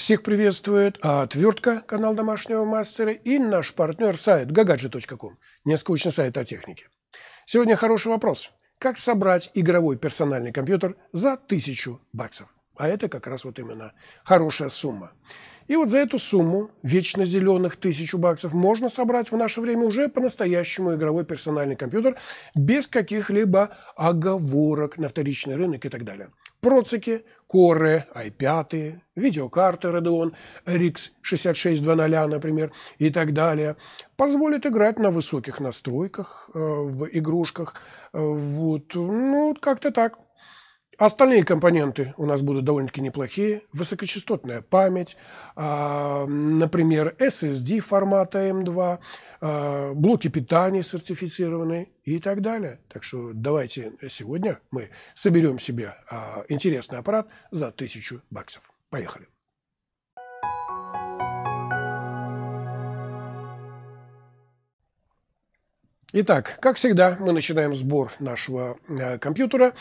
Всех приветствует а «Отвертка», канал домашнего мастера и наш партнер сайт gagaji.com. Нескучный сайт о технике. Сегодня хороший вопрос. Как собрать игровой персональный компьютер за тысячу баксов? А это как раз вот именно хорошая сумма. И вот за эту сумму вечно зеленых тысячу баксов можно собрать в наше время уже по-настоящему игровой персональный компьютер без каких-либо оговорок на вторичный рынок и так далее. Процики, коры, i5, видеокарты Radeon RX 6600, например, и так далее, позволит играть на высоких настройках э, в игрушках. Э, вот, ну, как-то так. Остальные компоненты у нас будут довольно-таки неплохие. Высокочастотная память, а, например, SSD формата M2, а, блоки питания сертифицированные и так далее. Так что давайте сегодня мы соберем себе а, интересный аппарат за 1000 баксов. Поехали! Итак, как всегда, мы начинаем сбор нашего э, компьютера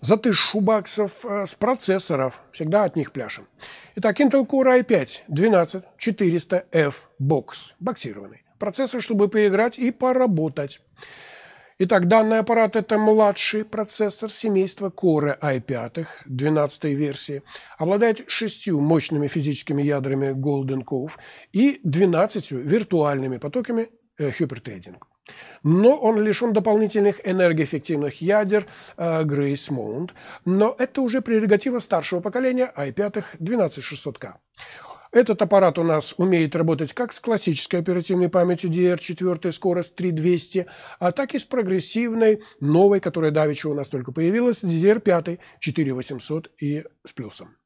за тысячу баксов э, с процессоров. Всегда от них пляшем. Итак, Intel Core i5 12400F Box. Боксированный. Процессор, чтобы поиграть и поработать. Итак, данный аппарат – это младший процессор семейства Core i5 12 версии. Обладает шестью мощными физическими ядрами Golden Cove и 12 виртуальными потоками hyper э, Hyperthreading но он лишен дополнительных энергоэффективных ядер э, Grace Mount, но это уже прерогатива старшего поколения i5-12600K. Этот аппарат у нас умеет работать как с классической оперативной памятью DDR4 скорость 3200, а так и с прогрессивной, новой, которая давеча у нас только появилась, DDR5 4800 и с плюсом.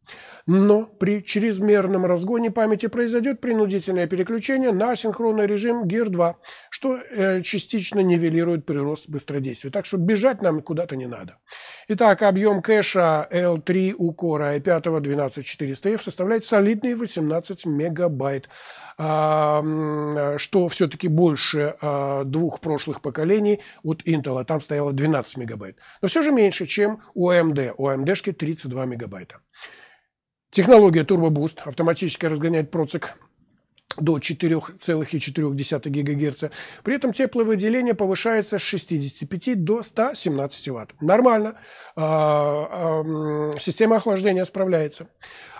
Но при чрезмерном разгоне памяти произойдет принудительное переключение на синхронный режим Gear 2, что э, частично нивелирует прирост быстродействия. Так что бежать нам куда-то не надо. Итак, объем кэша L3 у Core i5 12400F составляет солидные 18 мегабайт. Э, что все-таки больше а, двух прошлых поколений от Intel. Там стояло 12 мегабайт. Но все же меньше, чем у AMD. У AMD-шки 32 мегабайта. Технология Turbo Boost автоматически разгоняет процик до 4,4 ГГц. При этом тепловыделение повышается с 65 до 117 Вт. Нормально. А, система охлаждения справляется.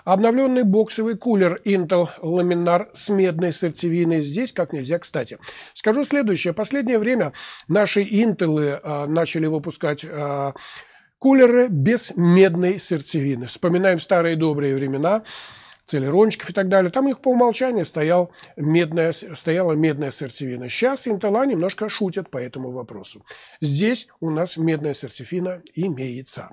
Обновленный боксовый кулер Intel Laminar с медной сердцевиной здесь как нельзя кстати. Скажу следующее. Последнее время наши Intel а, начали выпускать а, кулеры без медной сердцевины. Вспоминаем старые добрые времена – Целерончиков и так далее. Там у них по умолчанию стоял медная, стояла медная сердцевина. Сейчас Интела немножко шутят по этому вопросу. Здесь у нас медная сердцевина имеется.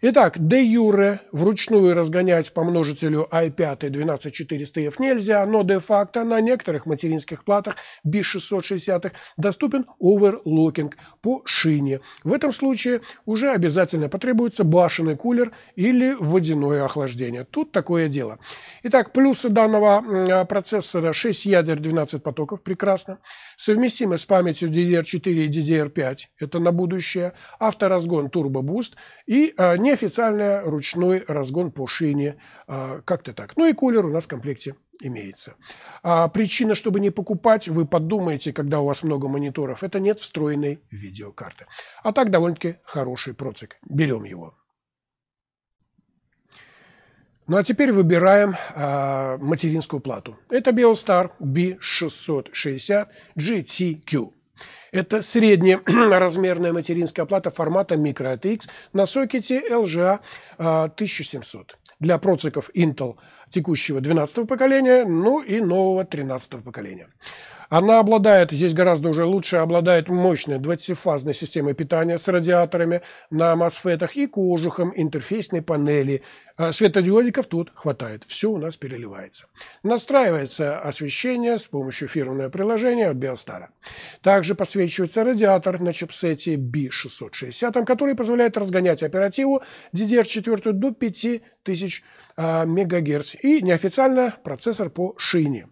Итак, де юре вручную разгонять по множителю i5 12400F нельзя, но де-факто на некоторых материнских платах B660 доступен оверлокинг по шине. В этом случае уже обязательно потребуется башенный кулер или водяное охлаждение. Тут такое дело. Итак, плюсы данного а, процессора 6 ядер, 12 потоков, прекрасно. Совместимы с памятью DDR4 e и DDR5, e это на будущее. Авторазгон Turbo Boost и а, неофициальный ручной разгон по шине, а, как-то так. Ну и кулер у нас в комплекте имеется. А причина, чтобы не покупать, вы подумаете, когда у вас много мониторов, это нет встроенной видеокарты. А так довольно-таки хороший процик. Берем его. Ну а теперь выбираем э, материнскую плату. Это Biostar B660 GTQ. Это среднеразмерная материнская плата формата MicroATX на сокете LGA 1700 а, а, для проциков Intel текущего 12 поколения, ну и нового 13 поколения. Она обладает, здесь гораздо уже лучше, обладает мощной 20-фазной системой питания с радиаторами на MOSFET и кожухом интерфейсной панели. А светодиодиков тут хватает, все у нас переливается. Настраивается освещение с помощью фирменного приложения от Биостара. Также подсвечивается радиатор на чипсете B660, который позволяет разгонять оперативу DDR4 до 5000 а, МГц и неофициально процессор по шине.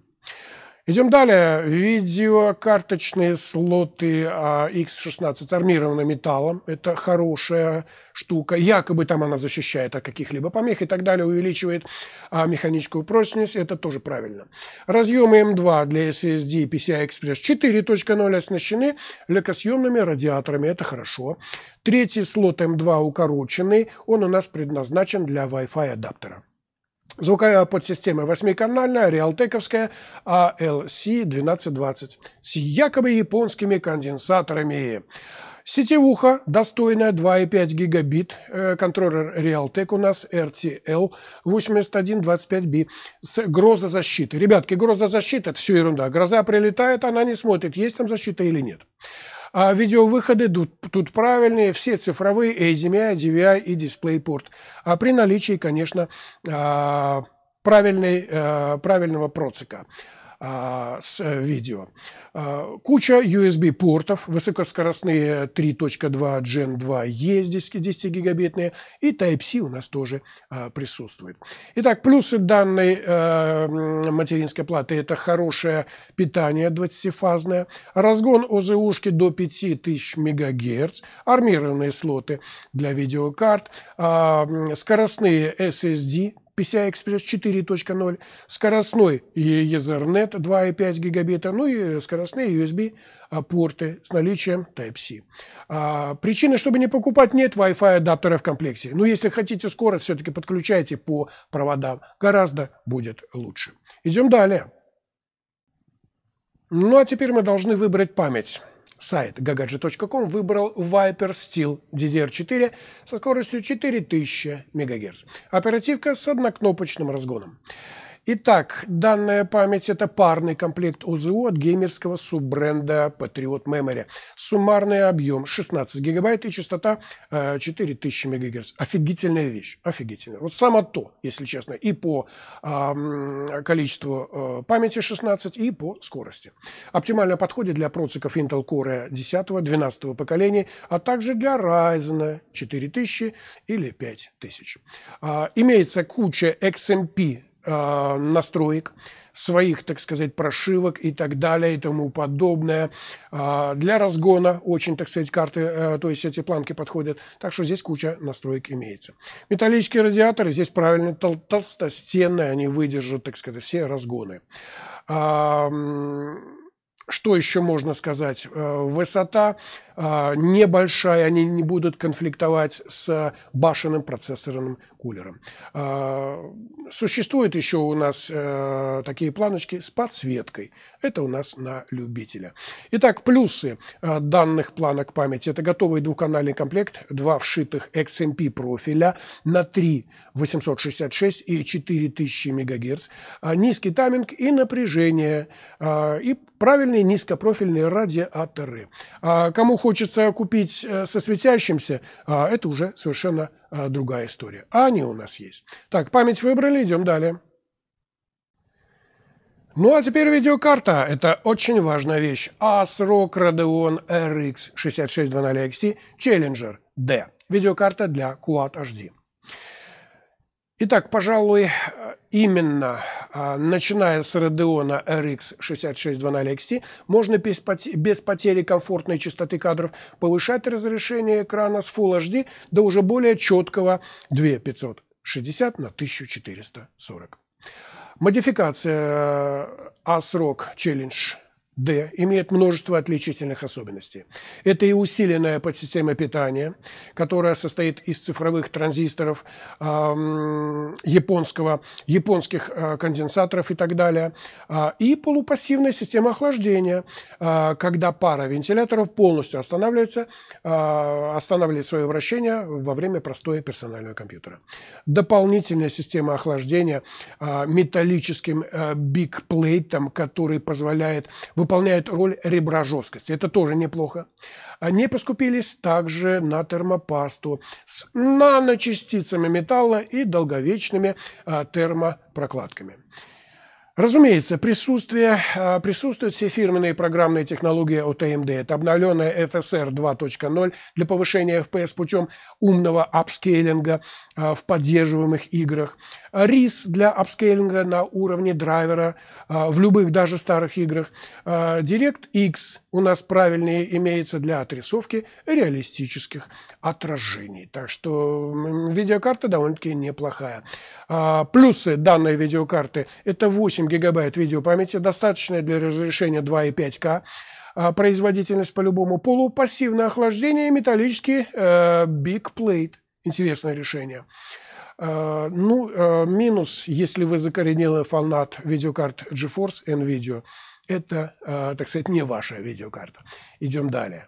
Идем далее. Видеокарточные слоты X16 а, армированы металлом. Это хорошая штука. Якобы там она защищает от каких-либо помех и так далее, увеличивает а, механическую прочность. Это тоже правильно. Разъемы M2 эм для SSD и PCI Express 4.0 оснащены лекосъемными радиаторами. Это хорошо. Третий слот M2 эм укороченный. Он у нас предназначен для Wi-Fi адаптера. Звуковая подсистема восьмиканальная, реалтековская, ALC1220 а с якобы японскими конденсаторами. Сетевуха достойная 2,5 гигабит. Э, контроллер Realtek у нас RTL 8125B с грозозащитой. Ребятки, грозозащита – это все ерунда. Гроза прилетает, она не смотрит, есть там защита или нет. А видеовыходы тут, тут правильные, все цифровые, HDMI, DVI и DisplayPort. А при наличии, конечно, а, правильный э, правильного процика. А, с э, видео. А, куча USB-портов, высокоскоростные 3.2 Gen 2 есть, диски 10-гигабитные, и Type-C у нас тоже а, присутствует. Итак, плюсы данной э, материнской платы – это хорошее питание 20-фазное, разгон ОЗУшки до 5000 МГц, армированные слоты для видеокарт, скоростные SSD – PCI Express 4.0, скоростной Ethernet 2,5 гигабита, ну и скоростные USB а, порты с наличием Type-C. А, причины, чтобы не покупать, нет Wi-Fi адаптера в комплекте. Но ну, если хотите скорость, все-таки подключайте по проводам. Гораздо будет лучше. Идем далее. Ну а теперь мы должны выбрать память. Сайт gagaji.com выбрал Viper Steel DDR4 со скоростью 4000 МГц. Оперативка с однокнопочным разгоном. Итак, данная память – это парный комплект ОЗУ от геймерского суббренда Patriot Memory. Суммарный объем 16 гигабайт и частота 4000 э, МГц. Офигительная вещь, офигительная. Вот само то, если честно, и по э, количеству э, памяти 16, и по скорости. Оптимально подходит для проциков Intel Core 10-12 поколений, а также для Ryzen 4000 или 5000. Э, а, имеется куча XMP Э, настроек, своих, так сказать, прошивок и так далее и тому подобное. Э, для разгона очень, так сказать, карты, э, то есть эти планки подходят. Так что здесь куча настроек имеется. Металлические радиаторы здесь правильные тол толстостенные, они выдержат, так сказать, все разгоны. Что еще можно сказать? Высота а, небольшая, они не будут конфликтовать с башенным процессорным кулером. А, существуют еще у нас э, такие планочки с подсветкой. Это у нас на любителя. Итак, плюсы э, данных планок памяти. Это готовый двухканальный комплект, два вшитых XMP профиля на 3 866 и 4000 МГц, а, низкий тайминг и напряжение, и правильные низкопрофильные радиаторы. Кому хочется хочется купить э, со светящимся, а, это уже совершенно а, другая история. А они у нас есть. Так, память выбрали, идем далее. Ну а теперь видеокарта. Это очень важная вещь. ASRock Radeon RX 6600XT Challenger D. Видеокарта для Quad HD. Итак, пожалуй, именно а, начиная с Radeon RX 6600XT можно без, без потери комфортной частоты кадров повышать разрешение экрана с Full HD до уже более четкого 2560 на 1440. Модификация ASRock а, а, Challenge Д имеет множество отличительных особенностей. Это и усиленная подсистема питания, которая состоит из цифровых транзисторов э, японского, японских э, конденсаторов и так далее, э, и полупассивная система охлаждения, э, когда пара вентиляторов полностью останавливается, э, останавливает свое вращение во время простоя персонального компьютера. Дополнительная система охлаждения э, металлическим э, бигплейтом, который позволяет выполнять выполняет роль ребра жесткости. Это тоже неплохо. Не поскупились также на термопасту с наночастицами металла и долговечными а, термопрокладками. Разумеется, присутствие, а, присутствуют все фирменные программные технологии от AMD. Это обновленная FSR 2.0 для повышения FPS путем умного апскейлинга а, в поддерживаемых играх. RIS для апскейлинга на уровне драйвера а, в любых даже старых играх. DirectX у нас правильные имеются для отрисовки реалистических отражений. Так что видеокарта довольно-таки неплохая. А, плюсы данной видеокарты – это 8 гигабайт видеопамяти, достаточное для разрешения 2,5К а, производительность по любому полу, пассивное охлаждение и металлический э, Big Plate. Интересное решение. А, ну, э, минус, если вы закоренелый фанат видеокарт GeForce NVIDIA – это, а, так сказать, не ваша видеокарта. Идем далее.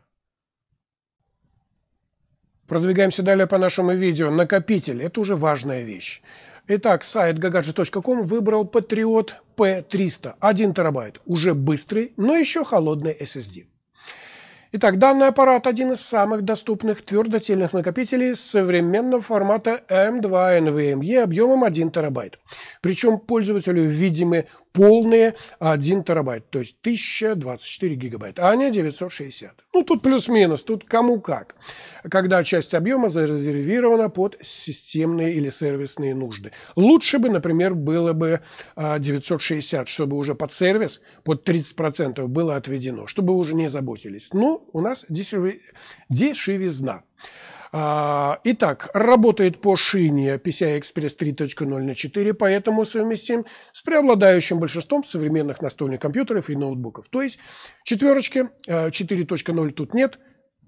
Продвигаемся далее по нашему видео. Накопитель – это уже важная вещь. Итак, сайт gagadget.com выбрал Patriot P300, 1 терабайт, уже быстрый, но еще холодный SSD. Итак, данный аппарат один из самых доступных твердотельных накопителей современного формата M2 эм NVMe объемом 1 терабайт. Причем пользователю видимы полные 1 терабайт, то есть 1024 гигабайта, а не 960. Ну, тут плюс-минус, тут кому как. Когда часть объема зарезервирована под системные или сервисные нужды. Лучше бы, например, было бы 960, а, чтобы уже под сервис, под 30% было отведено, чтобы уже не заботились. Но ну, у нас дешевизна. А, итак, работает по шине PCI Express 3.0 на 4, поэтому совместим с преобладающим большинством современных настольных компьютеров и ноутбуков. То есть четверочки 4.0 а, тут нет,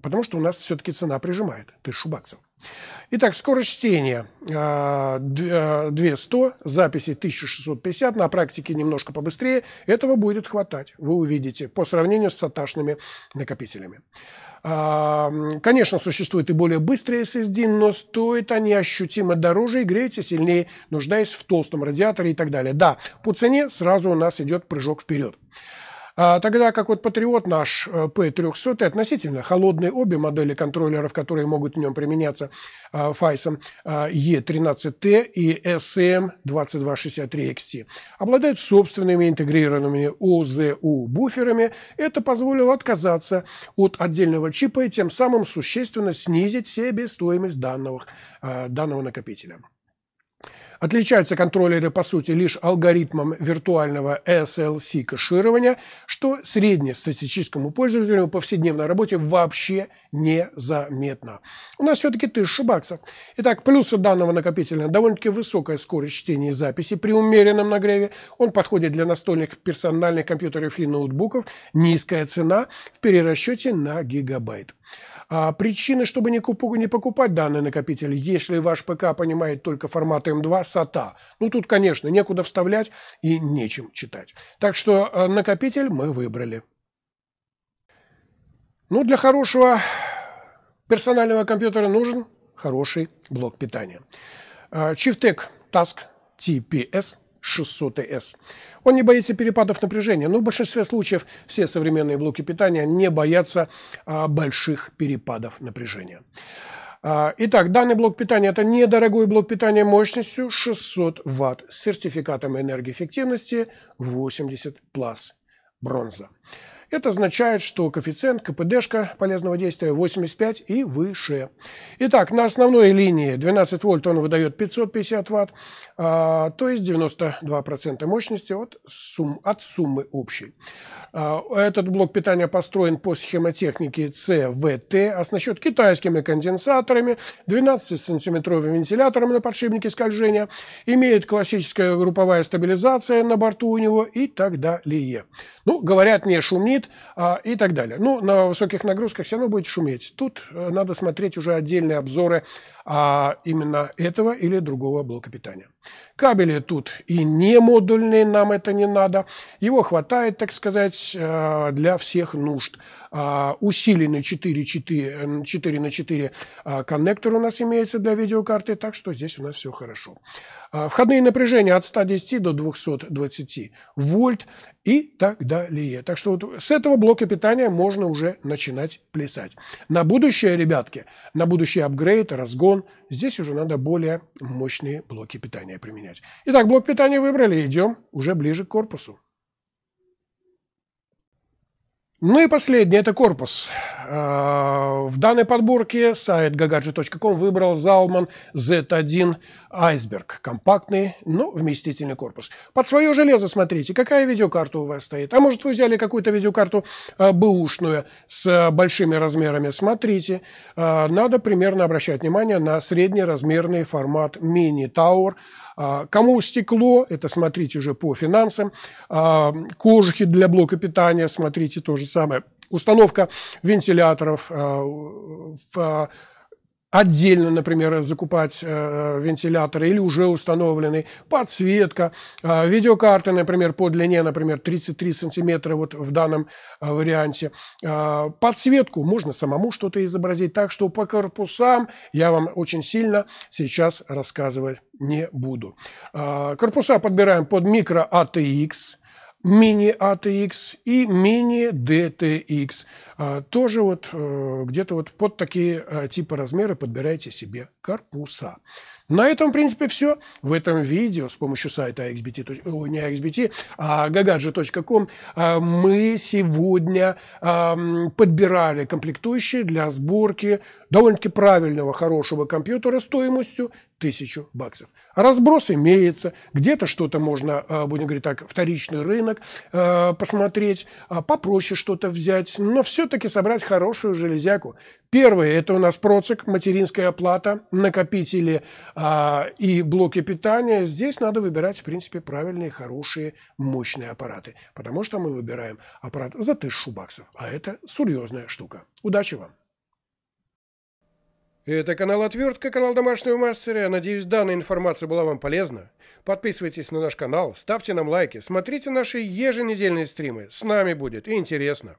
потому что у нас все-таки цена прижимает, тысячу баксов. Итак, скорость чтения 200, а, записи 1650, на практике немножко побыстрее. Этого будет хватать, вы увидите, по сравнению с саташными накопителями. Конечно, существуют и более быстрые SSD, но стоят они ощутимо дороже и греются сильнее, нуждаясь в толстом радиаторе и так далее. Да, по цене сразу у нас идет прыжок вперед. А, тогда как вот патриот наш P300 э, относительно холодные обе модели контроллеров, которые могут в нем применяться FISM а, E13T а, и SM2263XT, обладают собственными интегрированными OZU буферами. Это позволило отказаться от отдельного чипа и тем самым существенно снизить себестоимость данного, данного накопителя. Отличаются контроллеры, по сути, лишь алгоритмом виртуального SLC-кэширования, что среднестатистическому пользователю в повседневной работе вообще незаметно. У нас все-таки 1000 баксов. Итак, плюсы данного накопителя – довольно-таки высокая скорость чтения и записи при умеренном нагреве. Он подходит для настольных персональных компьютеров и ноутбуков. Низкая цена в перерасчете на гигабайт. А причины, чтобы не, купу, не покупать данный накопитель, если ваш ПК понимает только формат М2, SATA. Ну, тут, конечно, некуда вставлять и нечем читать. Так что э, накопитель мы выбрали. Ну, для хорошего персонального компьютера нужен хороший блок питания. Э, Чифтек Task TPS – 600S. Он не боится перепадов напряжения, но в большинстве случаев все современные блоки питания не боятся а, больших перепадов напряжения. А, итак, данный блок питания – это недорогой блок питания мощностью 600 Вт с сертификатом энергоэффективности 80 плюс бронза. Это означает, что коэффициент КПДшка полезного действия 85 и выше. Итак, на основной линии 12 вольт он выдает 550 ватт, а, то есть 92% мощности от, сумм, от суммы общей. А, этот блок питания построен по схемотехнике CVT, оснащен а китайскими конденсаторами, 12-сантиметровым вентилятором на подшипнике скольжения, имеет классическая групповая стабилизация на борту у него и так далее. Ну, говорят, не шумит, шумит а, и так далее. Ну, на высоких нагрузках все равно будет шуметь. Тут э, надо смотреть уже отдельные обзоры а, именно этого или другого блока питания. Кабели тут и не модульные, нам это не надо. Его хватает, так сказать, э, для всех нужд. А, усиленный 4, 4, 4 на 4 а, коннектор у нас имеется для видеокарты, так что здесь у нас все хорошо. А, входные напряжения от 110 до 220 вольт и так далее. Так что вот с этого блока питания можно уже начинать плясать. На будущее, ребятки, на будущий апгрейд, разгон, здесь уже надо более мощные блоки питания применять. Итак, блок питания выбрали, идем уже ближе к корпусу. Ну и последнее – это корпус. А, в данной подборке сайт gagaji.com выбрал Zalman Z1 Iceberg. Компактный, но вместительный корпус. Под свое железо смотрите, какая видеокарта у вас стоит. А может вы взяли какую-то видеокарту а, бэушную с а, большими размерами. Смотрите, надо примерно обращать внимание на среднеразмерный формат Mini Tower. Кому стекло, это смотрите уже по финансам. Кожухи для блока питания, смотрите то же самое установка вентиляторов, э, в отдельно, например, закупать э, вентиляторы или уже установленный, подсветка, э, видеокарты, например, по длине, например, 33 сантиметра вот в данном э, варианте. Э, подсветку можно самому что-то изобразить, так что по корпусам я вам очень сильно сейчас рассказывать не буду. Э, корпуса подбираем под микро ATX, мини-ATX и мини-DTX. А, тоже вот э, где-то вот под такие а, типы размеры подбирайте себе корпуса. На этом, в принципе, все. В этом видео с помощью сайта xbt, не xbt, а gagaji.com а, мы сегодня подбирали комплектующие для сборки довольно-таки правильного, хорошего компьютера стоимостью тысячу баксов. Разброс имеется, где-то что-то можно, а, будем говорить так, вторичный рынок а, посмотреть, попроще что-то взять, но все-таки собрать хорошую железяку. Первое – это у нас процик, материнская плата, накопители а, и блоки питания, здесь надо выбирать, в принципе, правильные, хорошие, мощные аппараты. Потому что мы выбираем аппарат за тысячу баксов, а это серьезная штука. Удачи вам! Это канал Отвертка, канал Домашнего Мастера. Надеюсь, данная информация была вам полезна. Подписывайтесь на наш канал, ставьте нам лайки, смотрите наши еженедельные стримы. С нами будет интересно.